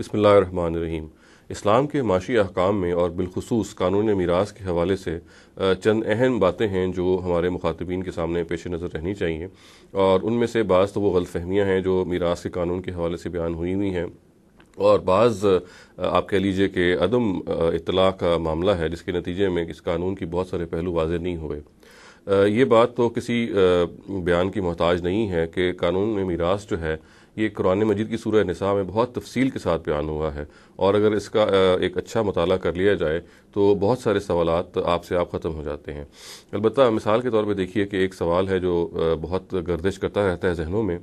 बसमीम इस्लाम के माशी अहकाम में और बिलखसूस कानून मीरास के हवाले से चंद अहम बातें हैं जो हमारे मुखातबीन के सामने पेश नज़र रहनी चाहिए और उनमें से बाज़ तो वो गलतफहमियाँ हैं जो मीरास के कानून के हवाले से बयान हुई हुई हैं और बाज़ आप कह लीजिए कि अदम इतला का मामला है जिसके नतीजे में इस कानून की बहुत सारे पहलू वाज नहीं हुए ये बात तो किसी बयान की मोहताज नहीं है कि कानून मीरास जो है ये कुरान मजीद की सूरह नसा में बहुत तफसील के साथ बयान हुआ है और अगर इसका एक अच्छा मताल कर लिया जाए तो बहुत सारे सवाल आपसे आप ख़त्म हो जाते हैं अलबत्त मिसाल के तौर पर देखिए कि एक सवाल है जो बहुत गर्दिश करता रहता है जहनों में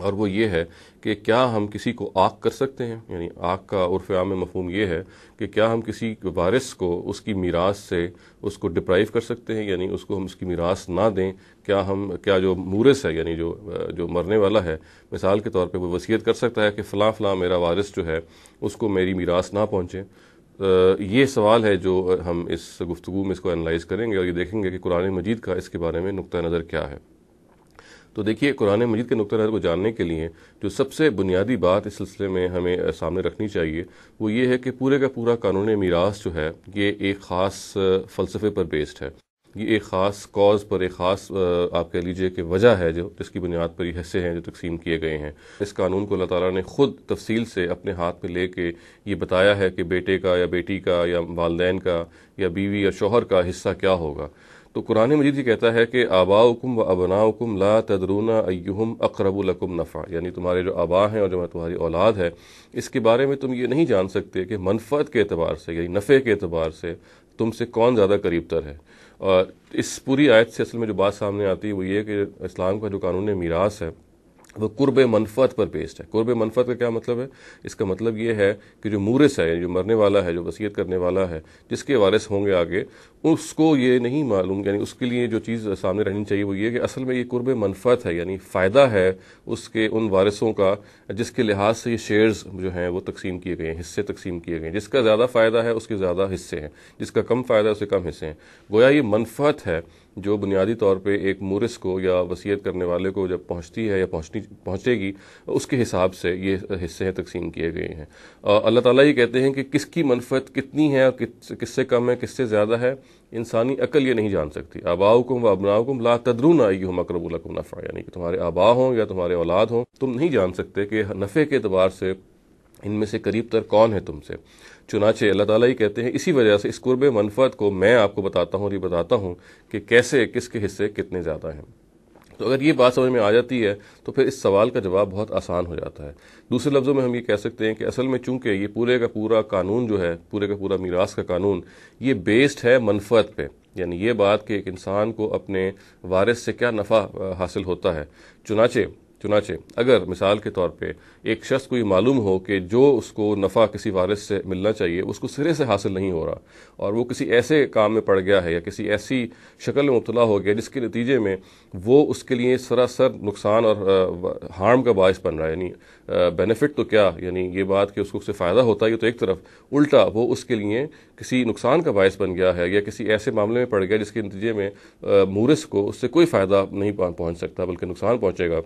और वो ये है कि क्या हम किसी को आग कर सकते हैं यानी आग का उर्फ आम मफहम यह है कि क्या हम किसी वारिस को उसकी मीरास से उसको डिप्राइव कर सकते हैं यानी उसको हम उसकी मीरास ना दें क्या हम क्या जो मूरस है यानी जो जो मरने वाला है मिसाल के तौर पे वो वसीयत कर सकता है कि फ़लाँ फ़लाँ मेरा वारिस जो है उसको मेरी मीरास ना पहुँचे ये सवाल है जो हम इस गुफ्तु में इसको एनालाइज़ करेंगे और ये देखेंगे कि कुरान मजीद का इसके बारे में नुक़ नज़र क्या है तो देखिए कुरान मजीद के नज़र को जानने के लिए जो सबसे बुनियादी बात इस सिलसिले में हमें सामने रखनी चाहिए वो ये है कि पूरे का पूरा कानून मीरास जो है ये एक ख़ास फ़लसफे पर बेस्ड है ये एक ख़ास कॉज पर एक ख़ास आप कह लीजिए कि वजह है जो जिसकी बुनियाद पर ये हिस्से हैं जो तकसीम किए गए हैं इस कानून को अल्लाह ताला ने ख़ुद तफसील से अपने हाथ में लेके ये बताया है कि बेटे का या बेटी का या वालदेन का या बीवी या शोहर का हिस्सा क्या होगा तो कुरान मजीद ही कहता है कि आबाकुम व अबनाकुम ला तदरूना अयुम अकरबुलकुम नफ़ा यानी तुम्हारे जो आबा हैं और जो तुम्हारी औलाद है इसके बारे में तुम ये नहीं जान सकते कि मनफत के अतबार से यानी नफ़े के अतबार से तुमसे कौन ज़्यादा करीब तर है और इस पूरी आयत से असल में जो बात सामने आती है वो ये कि इस्लाम का जो कानून मीरास है वो कुर्ब मनफत पर बेस्ड है कुर्ब मनफत का क्या मतलब है इसका मतलब ये है कि जो मूरस है जो मरने वाला है जो वसीयत करने वाला है जिसके वारिस होंगे आगे उसको ये नहीं मालूम यानी उसके लिए जो चीज़ सामने रहनी चाहिए वो ये कि असल में ये कुर्ब मनफत है यानी फ़ायदा है उसके उन वारिसों का जिसके लिहाज से ये शेयर्स जो हैं वो तकसीम किए गए हैं हिस्से तकसीम किए गए हैं जिसका ज़्यादा फ़ायदा है उसके ज़्यादा हिस्से हैं जिसका कम फ़ायदा है उसके कम हिस्से हैं गोया ये मनफत है जो बुनियादी तौर पे एक मुरस को या वसीयत करने वाले को जब पहुंचती है या पहुंचनी पहुंचेगी उसके हिसाब से ये हिस्से हैं तकसीम किए गए हैं अल्लाह ताला ये कहते हैं कि किसकी मनफत कितनी है और किससे कम है किससे ज़्यादा है इंसानी अकल ये नहीं जान सकती आबाओ को व अबनाओ को ला तदरून आई हम अकरबुल नफ़ा यानी कि तुम्हारे आबा हों या तुम्हारे औलाद हों तुम नहीं जान सकते कि नफ़े के अतबार से इनमें से करीब तर कौन है तुमसे चुनाचे अल्लाह ताला ही कहते हैं इसी वजह से इस कुर्ब मनफत को मैं आपको बताता हूँ और ये बताता हूँ कि कैसे किसके हिस्से कितने ज़्यादा हैं तो अगर ये बात समझ में आ जाती है तो फिर इस सवाल का जवाब बहुत आसान हो जाता है दूसरे लफ्ज़ों में हम ये कह सकते हैं कि असल में चूंकि ये पूरे का पूरा कानून जो है पूरे का पूरा मीरास का कानून ये बेस्ड है मनफत पे यानी ये बात कि एक इंसान को अपने वारिस से क्या नफ़ा हासिल होता है चुनाचे चुनाचे अगर मिसाल के तौर पे एक शख्स को ये मालूम हो कि जो उसको नफ़ा किसी वारिस से मिलना चाहिए उसको सिरे से हासिल नहीं हो रहा और वो किसी ऐसे काम में पड़ गया है या किसी ऐसी शक्ल में मुबला हो गया जिसके नतीजे में वो उसके लिए सरासर नुकसान और हार्म का बायस बन रहा है यानी बेनिफिट तो क्या यानी ये बात कि उसको उससे फ़ायदा होता है ये तो एक तरफ उल्टा वो उसके लिए किसी नुकसान का बायस बन गया है या किसी ऐसे मामले में पड़ गया जिसके नतीजे में मूरस को उससे कोई फ़ायदा नहीं पहुँच सकता बल्कि नुकसान पहुँचेगा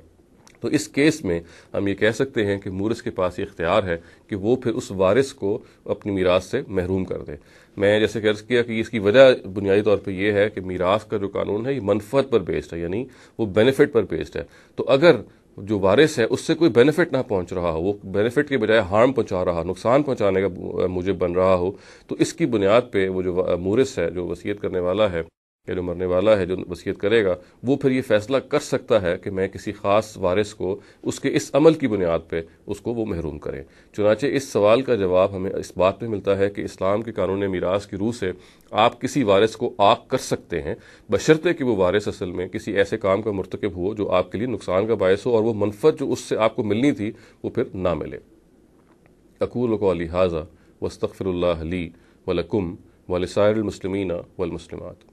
तो इस केस में हम ये कह सकते हैं कि मूरस के पास ये इख्तियार है कि वो फिर उस वारिस को अपनी मीरास से महरूम कर दे मैं जैसे कर्ज किया कि इसकी वजह बुनियादी तौर पर यह है कि मीरास का जो कानून है ये मनफत पर बेस्ड है यानी वो बेनिफिट पर बेस्ड है तो अगर जो वारिस है उससे कोई बेनिफिट ना पहुंच रहा हो वो बेनिफिट के बजाय हार्म पहुंचा रहा हो नुकसान पहुंचाने का मुझे बन रहा हो तो इसकी बुनियाद पे वो जो मूरस है जो वसीयत करने वाला है या जो मरने वाला है जो वसीयत करेगा वो फिर ये फैसला कर सकता है कि मैं किसी ख़ास वारिस को उसके इस अमल की बुनियाद पर उसको वो महरूम करें चुनाचे इस सवाल का जवाब हमें इस बात में मिलता है कि इस्लाम के कानून मीरास की रूह से आप किसी वारिस को आग कर सकते हैं बशर्ते कि वो वारिस असल में किसी ऐसे काम का मरतकब हो जो आपके लिए नुकसान का बायस हो और वह मनफत जो उससे आपको मिलनी थी वो फिर ना मिले अकूल को लिहाजा वस्तफ़िरल्ला ली वलकुम वलसायरमसलमिन वलमसलमत